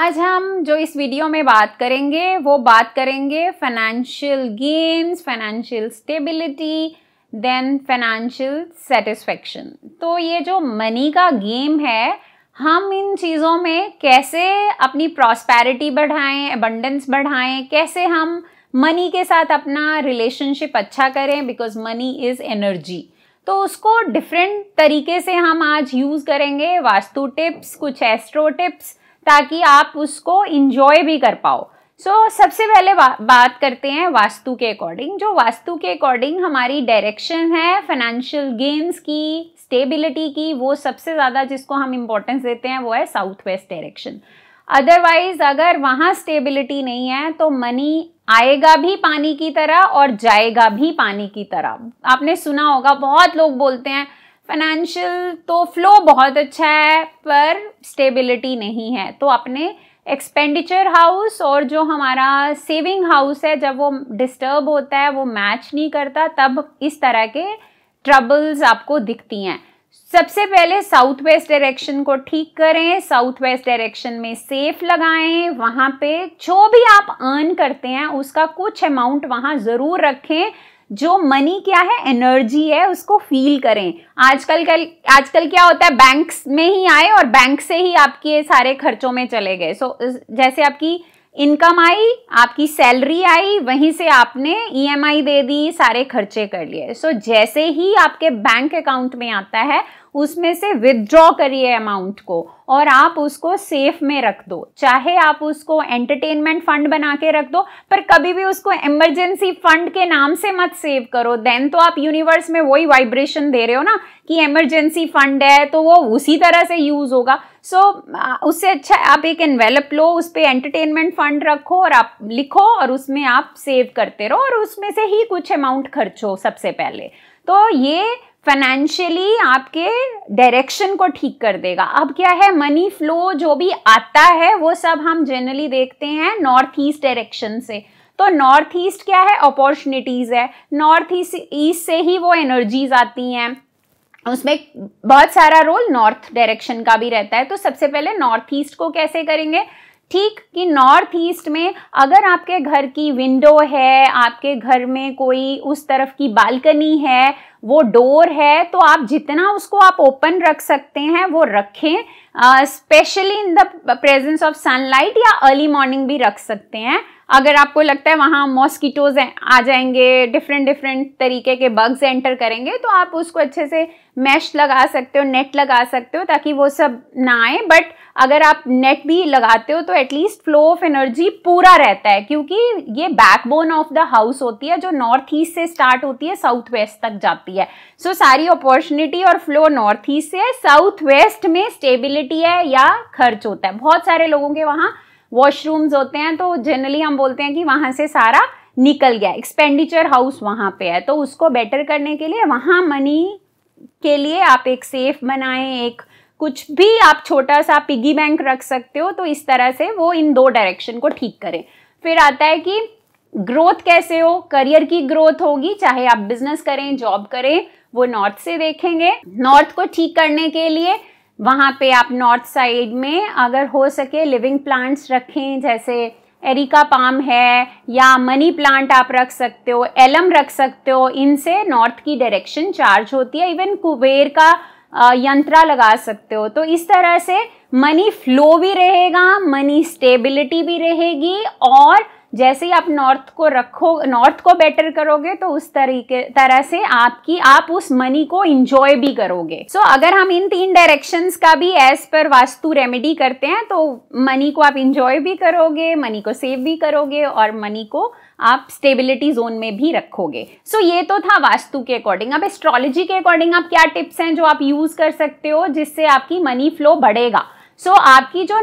आज हम जो इस वीडियो में बात करेंगे वो बात करेंगे financial gains financial stability then financial satisfaction तो ये जो मनी का गेम है हम इन चीज़ों में कैसे अपनी प्रॉस्पैरिटी बढ़ाएं अबंडेंस बढ़ाएं कैसे हम मनी के साथ अपना रिलेशनशिप अच्छा करें बिकॉज मनी इज़ एनर्जी तो उसको डिफरेंट तरीके से हम आज यूज़ करेंगे वास्तु टिप्स कुछ एस्ट्रो टिप्स ताकि आप उसको इंजॉय भी कर पाओ सो so, सबसे पहले बा, बात करते हैं वास्तु के अकॉर्डिंग जो वास्तु के अकॉर्डिंग हमारी डायरेक्शन है फाइनेंशियल गेम्स की स्टेबिलिटी की वो सबसे ज़्यादा जिसको हम इम्पोर्टेंस देते हैं वो है साउथ वेस्ट डायरेक्शन अदरवाइज अगर वहाँ स्टेबिलिटी नहीं है तो मनी आएगा भी पानी की तरह और जाएगा भी पानी की तरह आपने सुना होगा बहुत लोग बोलते हैं फाइनेंशियल तो फ्लो बहुत अच्छा है पर स्टेबिलिटी नहीं है तो अपने एक्सपेंडिचर हाउस और जो हमारा सेविंग हाउस है जब वो डिस्टर्ब होता है वो मैच नहीं करता तब इस तरह के ट्रबल्स आपको दिखती हैं सबसे पहले साउथ वेस्ट डायरेक्शन को ठीक करें साउथ वेस्ट डायरेक्शन में सेफ लगाएं वहाँ पे जो भी आप अर्न करते हैं उसका कुछ अमाउंट वहाँ ज़रूर रखें जो मनी क्या है एनर्जी है उसको फील करें आजकल कल आजकल क्या होता है बैंक्स में ही आए और बैंक से ही आपके सारे खर्चों में चले गए सो so, जैसे आपकी इनकम आई आपकी सैलरी आई वहीं से आपने ईएमआई e दे दी सारे खर्चे कर लिए सो so, जैसे ही आपके बैंक अकाउंट में आता है उसमें से विदड्रॉ करिए अमाउंट को और आप उसको सेफ में रख दो चाहे आप उसको एंटरटेनमेंट फंड बना के रख दो पर कभी भी उसको इमरजेंसी फंड के नाम से मत सेव करो देन तो आप यूनिवर्स में वही वाइब्रेशन दे रहे हो ना कि इमरजेंसी फंड है तो वो उसी तरह से यूज़ होगा सो so, उससे अच्छा आप एक इन्वेलप लो उस पर एंटरटेनमेंट फंड रखो और आप लिखो और उसमें आप सेव करते रहो और उसमें से ही कुछ अमाउंट खर्चो सबसे पहले तो ये फाइनेंशियली आपके डायरेक्शन को ठीक कर देगा अब क्या है मनी फ्लो जो भी आता है वो सब हम जनरली देखते हैं नॉर्थ ईस्ट डायरेक्शन से तो नॉर्थ ईस्ट क्या है अपॉर्चुनिटीज़ है नॉर्थ ईस्ट ईस्ट से ही वो एनर्जीज आती हैं उसमें बहुत सारा रोल नॉर्थ डायरेक्शन का भी रहता है तो सबसे पहले नॉर्थ ईस्ट को कैसे करेंगे ठीक कि नॉर्थ ईस्ट में अगर आपके घर की विंडो है आपके घर में कोई उस तरफ की बालकनी है वो डोर है तो आप जितना उसको आप ओपन रख सकते हैं वो रखें specially in the presence of sunlight या अर्ली मॉर्निंग भी रख सकते हैं अगर आपको लगता है वहाँ मॉस्किटोज आ जाएंगे डिफरेंट डिफरेंट तरीके के बग्स एंटर करेंगे तो आप उसको अच्छे से मैश लगा सकते हो नेट लगा सकते हो ताकि वो सब ना आए बट अगर आप नेट भी लगाते हो तो एटलीस्ट फ्लो ऑफ एनर्जी पूरा रहता है क्योंकि ये बैकबोन ऑफ द हाउस होती है जो नॉर्थ ईस्ट से स्टार्ट होती है साउथ वेस्ट तक जाती है सकती है सो so, सारी अपॉर्चुनिटी और फ्लो नॉर्थ ईस्ट से है साउथ वेस्ट में स्टेबिलिटी है या खर्च होता है बहुत सारे लोगों के वहाँ वॉशरूम्स होते हैं तो जनरली हम बोलते हैं कि वहाँ से सारा निकल गया एक्सपेंडिचर हाउस वहाँ पे है तो उसको बेटर करने के लिए वहाँ मनी के लिए आप एक सेफ बनाएं एक कुछ भी आप छोटा सा पिगी बैंक रख सकते हो तो इस तरह से वो इन दो डायरेक्शन को ठीक करें फिर आता है कि ग्रोथ कैसे हो करियर की ग्रोथ होगी चाहे आप बिजनेस करें जॉब करें वो नॉर्थ से देखेंगे नॉर्थ को ठीक करने के लिए वहाँ पे आप नॉर्थ साइड में अगर हो सके लिविंग प्लांट्स रखें जैसे एरिका पाम है या मनी प्लांट आप रख सकते हो एलम रख सकते हो इनसे नॉर्थ की डायरेक्शन चार्ज होती है इवन कुबेर का यंत्रा लगा सकते हो तो इस तरह से मनी फ्लो भी रहेगा मनी स्टेबिलिटी भी रहेगी और जैसे ही आप नॉर्थ को रखो नॉर्थ को बेटर करोगे तो उस तरीके तरह से आपकी आप उस मनी को इंजॉय भी करोगे सो so, अगर हम इन तीन डायरेक्शंस का भी एज पर वास्तु रेमेडी करते हैं तो मनी को आप इंजॉय भी करोगे मनी को सेव भी करोगे और मनी को आप स्टेबिलिटी जोन में भी रखोगे सो so, ये तो था वास्तु के अकॉर्डिंग अब एस्ट्रोलॉजी के अकॉर्डिंग आप क्या टिप्स हैं जो आप यूज़ कर सकते हो जिससे आपकी मनी फ्लो बढ़ेगा सो so, आपकी जो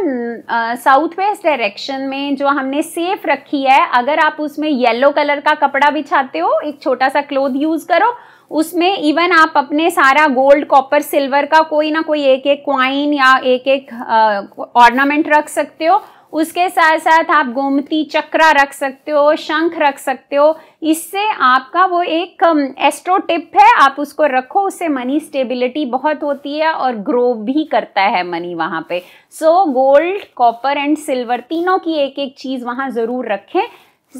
साउथ वेस्ट डायरेक्शन में जो हमने सेफ रखी है अगर आप उसमें येलो कलर का कपड़ा बिछाते हो एक छोटा सा क्लोथ यूज़ करो उसमें इवन आप अपने सारा गोल्ड कॉपर सिल्वर का कोई ना कोई एक एक क्वाइन या एक एक ऑर्नामेंट रख सकते हो उसके साथ साथ आप गोमती चक्रा रख सकते हो शंख रख सकते हो इससे आपका वो एक एस्ट्रो टिप है आप उसको रखो उससे मनी स्टेबिलिटी बहुत होती है और ग्रो भी करता है मनी वहाँ पे so gold copper and silver तीनों की एक एक चीज़ वहाँ ज़रूर रखें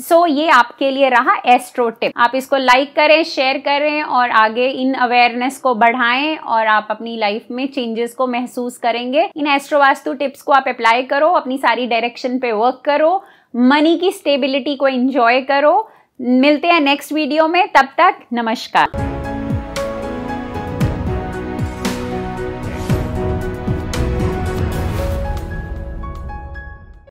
सो so, ये आपके लिए रहा एस्ट्रो टिप आप इसको लाइक करें शेयर करें और आगे इन अवेयरनेस को बढ़ाएं और आप अपनी लाइफ में चेंजेस को महसूस करेंगे इन एस्ट्रो वास्तु टिप्स को आप अप्लाई करो अपनी सारी डायरेक्शन पे वर्क करो मनी की स्टेबिलिटी को एंजॉय करो मिलते हैं नेक्स्ट वीडियो में तब तक नमस्कार